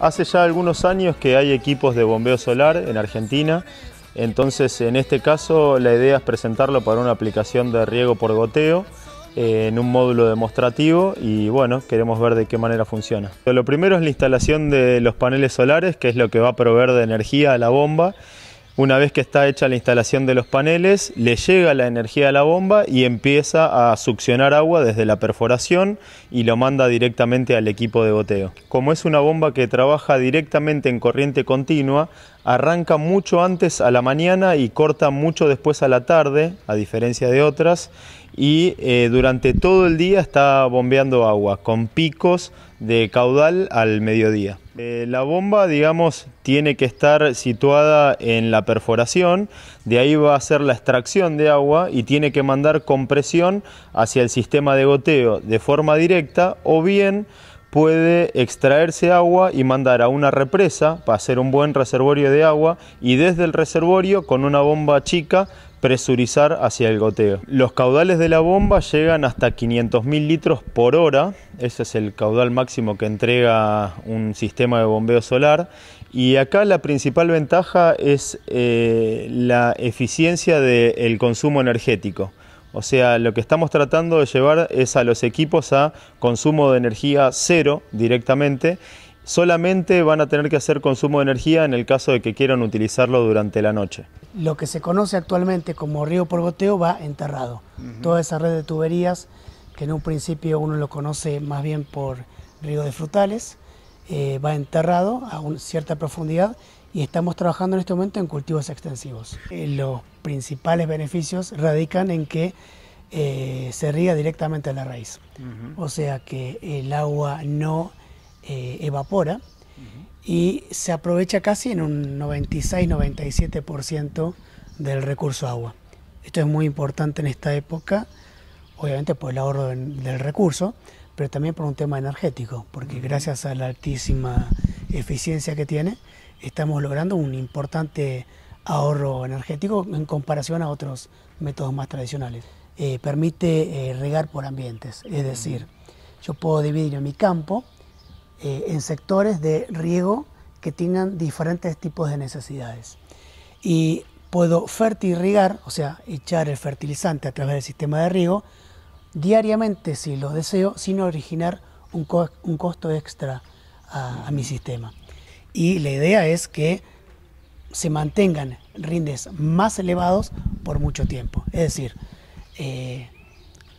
Hace ya algunos años que hay equipos de bombeo solar en Argentina, entonces en este caso la idea es presentarlo para una aplicación de riego por goteo eh, en un módulo demostrativo y bueno, queremos ver de qué manera funciona. Lo primero es la instalación de los paneles solares, que es lo que va a proveer de energía a la bomba. Una vez que está hecha la instalación de los paneles, le llega la energía a la bomba y empieza a succionar agua desde la perforación y lo manda directamente al equipo de goteo. Como es una bomba que trabaja directamente en corriente continua, arranca mucho antes a la mañana y corta mucho después a la tarde, a diferencia de otras, y eh, durante todo el día está bombeando agua, con picos de caudal al mediodía. Eh, la bomba, digamos, tiene que estar situada en la perforación, de ahí va a ser la extracción de agua y tiene que mandar compresión hacia el sistema de goteo de forma directa o bien puede extraerse agua y mandar a una represa para hacer un buen reservorio de agua y desde el reservorio con una bomba chica presurizar hacia el goteo. Los caudales de la bomba llegan hasta 500.000 litros por hora, ese es el caudal máximo que entrega un sistema de bombeo solar y acá la principal ventaja es eh, la eficiencia del consumo energético. O sea, lo que estamos tratando de llevar es a los equipos a consumo de energía cero directamente. Solamente van a tener que hacer consumo de energía en el caso de que quieran utilizarlo durante la noche. Lo que se conoce actualmente como río por goteo va enterrado. Toda esa red de tuberías, que en un principio uno lo conoce más bien por río de frutales, eh, va enterrado a una cierta profundidad y estamos trabajando en este momento en cultivos extensivos. Eh, los principales beneficios radican en que eh, se riega directamente a la raíz, o sea que el agua no evapora y se aprovecha casi en un 96-97% del recurso agua. Esto es muy importante en esta época obviamente por el ahorro del recurso, pero también por un tema energético, porque gracias a la altísima eficiencia que tiene, estamos logrando un importante ahorro energético en comparación a otros métodos más tradicionales. Eh, permite eh, regar por ambientes, es decir, yo puedo dividir mi campo eh, en sectores de riego que tengan diferentes tipos de necesidades. Y puedo fertirrigar, o sea, echar el fertilizante a través del sistema de riego diariamente si lo deseo sin originar un, un costo extra a, mi sistema. Y la idea es que se mantengan rindes más elevados por mucho tiempo. Es decir, si eh,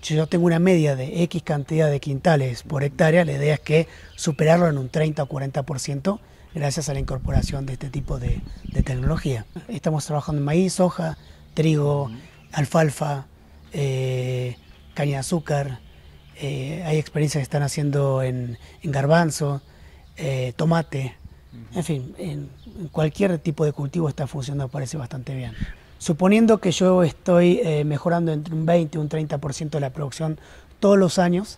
yo tengo una media de X cantidad de quintales por hectárea, la idea es que superarlo en un 30 o 40% gracias a la incorporación de este tipo de, tecnología. Estamos trabajando en maíz, soja, trigo, alfalfa, eh, caña de azúcar, eh, hay experiencias que están haciendo en, garbanzo, eh, tomate, en fin, en, cualquier tipo de cultivo está funcionando, parece bastante bien. Suponiendo que yo estoy eh, mejorando entre un 20 y un 30% de la producción todos los años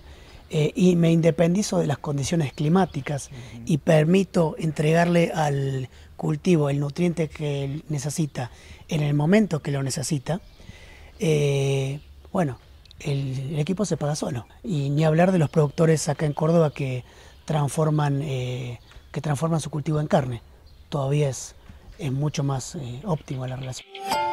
y me independizo de las condiciones climáticas y permito entregarle al cultivo el nutriente que necesita en el momento que lo necesita, bueno, el, equipo se paga solo. Y ni hablar de los productores acá en Córdoba que transforman, eh, que transforman su cultivo en carne. Todavía es, mucho más eh, óptimo la relación.